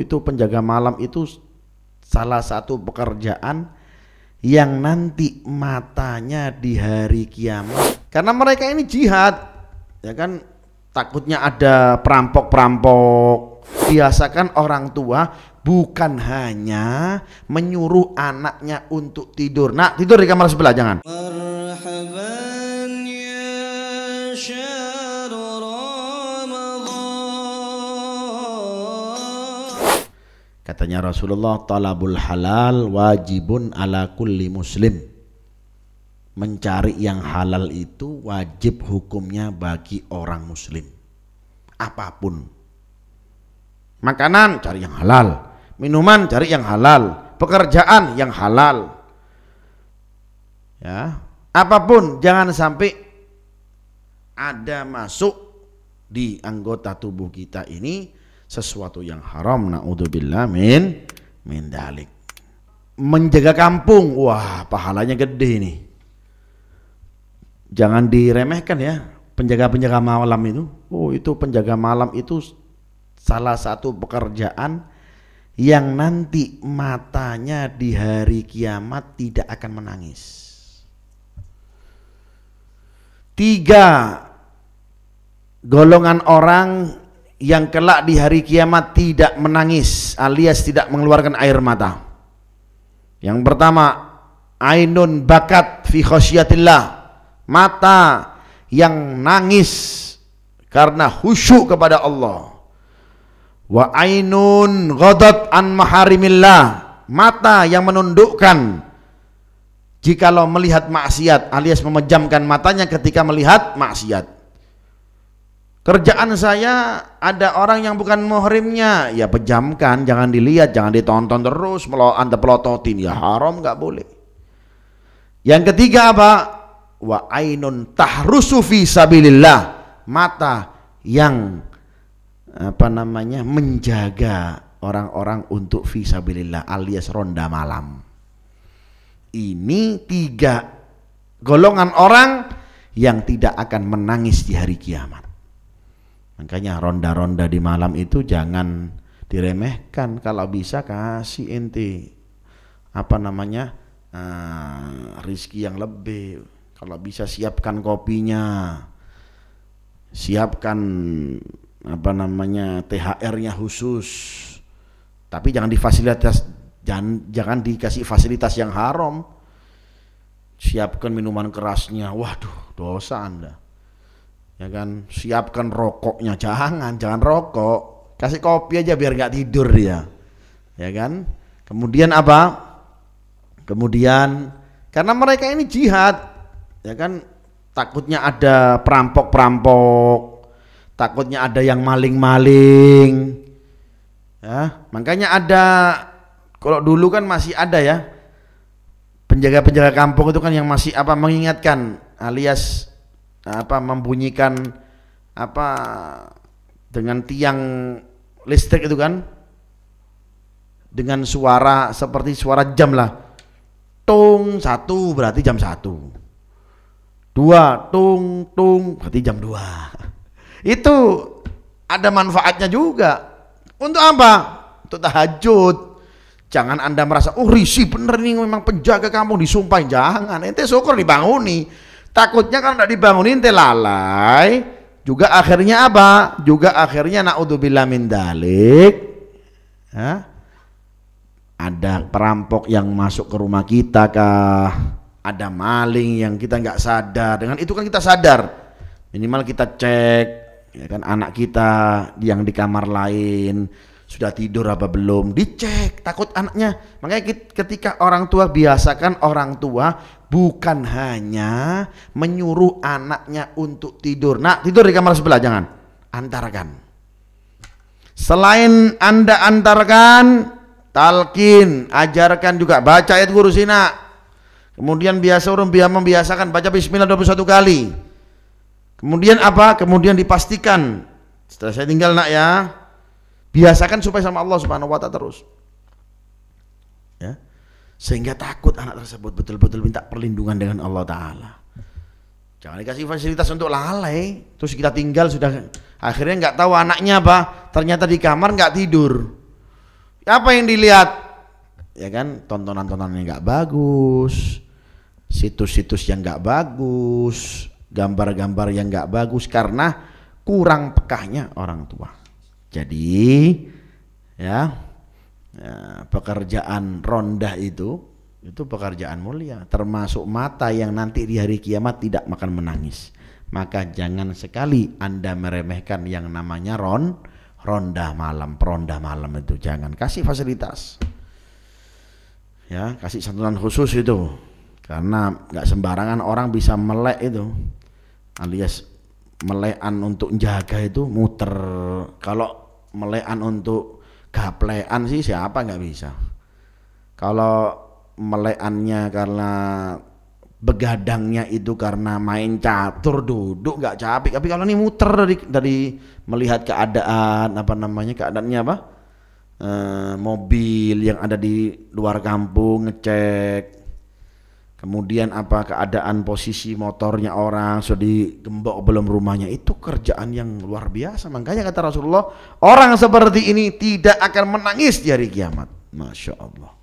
itu penjaga malam itu salah satu pekerjaan yang nanti matanya di hari kiamat karena mereka ini jihad ya kan takutnya ada perampok-perampok biasakan orang tua bukan hanya menyuruh anaknya untuk tidur nak tidur di kamar sebelah jangan Katanya Rasulullah, talabul halal wajibun ala kulli muslim. Mencari yang halal itu wajib hukumnya bagi orang muslim. Apapun. Makanan cari yang halal, minuman cari yang halal, pekerjaan yang halal. Ya, apapun jangan sampai ada masuk di anggota tubuh kita ini sesuatu yang haram naudzubillah min min dalik menjaga kampung wah pahalanya gede nih jangan diremehkan ya penjaga-penjaga malam itu oh itu penjaga malam itu salah satu pekerjaan yang nanti matanya di hari kiamat tidak akan menangis tiga golongan orang yang kelak di hari kiamat tidak menangis alias tidak mengeluarkan air mata. Yang pertama, ainun bakat fi khosyatillah. Mata yang nangis karena khusyuk kepada Allah. Wa ainun ghadat an maharimillah. Mata yang menundukkan jikalau melihat maksiat alias memejamkan matanya ketika melihat maksiat Kerjaan saya ada orang yang bukan muhrimnya, ya pejamkan, jangan dilihat, jangan ditonton terus, melo anda pelototin, ya haram nggak boleh. Yang ketiga apa? Wa ainun tahrusu fi sabilillah, mata yang apa namanya menjaga orang-orang untuk visabilillah alias ronda malam. Ini tiga golongan orang yang tidak akan menangis di hari kiamat. Makanya ronda-ronda di malam itu jangan diremehkan. Kalau bisa kasih inti apa namanya uh, rizki yang lebih. Kalau bisa siapkan kopinya, siapkan apa namanya THR-nya khusus. Tapi jangan difasilitas, jangan jangan dikasih fasilitas yang haram. Siapkan minuman kerasnya. Waduh, dosa anda ya kan siapkan rokoknya jangan jangan rokok kasih kopi aja biar nggak tidur dia ya kan kemudian apa kemudian karena mereka ini jihad ya kan takutnya ada perampok-perampok takutnya ada yang maling-maling ya makanya ada kalau dulu kan masih ada ya penjaga-penjaga kampung itu kan yang masih apa mengingatkan alias apa membunyikan apa dengan tiang listrik itu kan dengan suara seperti suara jam lah tung satu berarti jam satu dua tung tung berarti jam dua itu ada manfaatnya juga untuk apa untuk tahajud jangan anda merasa oh risih bener nih memang penjaga kampung disumpahin jangan ente syukur dibanguni Takutnya kalau tidak dibangunin telalai, juga akhirnya apa? Juga akhirnya naudzubillah min dalik. Ya. Ada perampok yang masuk ke rumah kita kah? Ada maling yang kita nggak sadar. Dengan itu kan kita sadar. Minimal kita cek ya kan anak kita yang di kamar lain sudah tidur apa belum dicek takut anaknya makanya ketika orang tua biasakan orang tua bukan hanya menyuruh anaknya untuk tidur nak tidur di kamar sebelah jangan antarkan selain anda antarkan talkin ajarkan juga baca ayat guru nak kemudian biasa orang biasa membiasakan baca bismillah 21 kali kemudian apa kemudian dipastikan setelah saya tinggal nak ya Biasakan supaya sama Allah Subhanahu wa taala terus. Ya. Sehingga takut anak tersebut betul-betul minta perlindungan dengan Allah taala. Jangan dikasih fasilitas untuk lalai, terus kita tinggal sudah akhirnya nggak tahu anaknya apa, ternyata di kamar nggak tidur. Apa yang dilihat? Ya kan, tontonan-tontonan yang nggak bagus, situs-situs yang nggak bagus, gambar-gambar yang nggak bagus karena kurang pekahnya orang tua. Jadi ya, ya pekerjaan ronda itu itu pekerjaan mulia termasuk mata yang nanti di hari kiamat tidak makan menangis maka jangan sekali anda meremehkan yang namanya ron ronda malam peronda malam itu jangan kasih fasilitas ya kasih santunan khusus itu karena nggak sembarangan orang bisa melek itu alias melekan untuk jaga itu muter kalau melekan untuk gaplean sih siapa nggak bisa kalau melekannya karena begadangnya itu karena main catur duduk nggak capek tapi kalau ini muter dari dari melihat keadaan apa namanya keadaannya apa e, mobil yang ada di luar kampung ngecek kemudian apa keadaan posisi motornya orang sudah digembok belum rumahnya itu kerjaan yang luar biasa makanya kata Rasulullah orang seperti ini tidak akan menangis di hari kiamat Masya Allah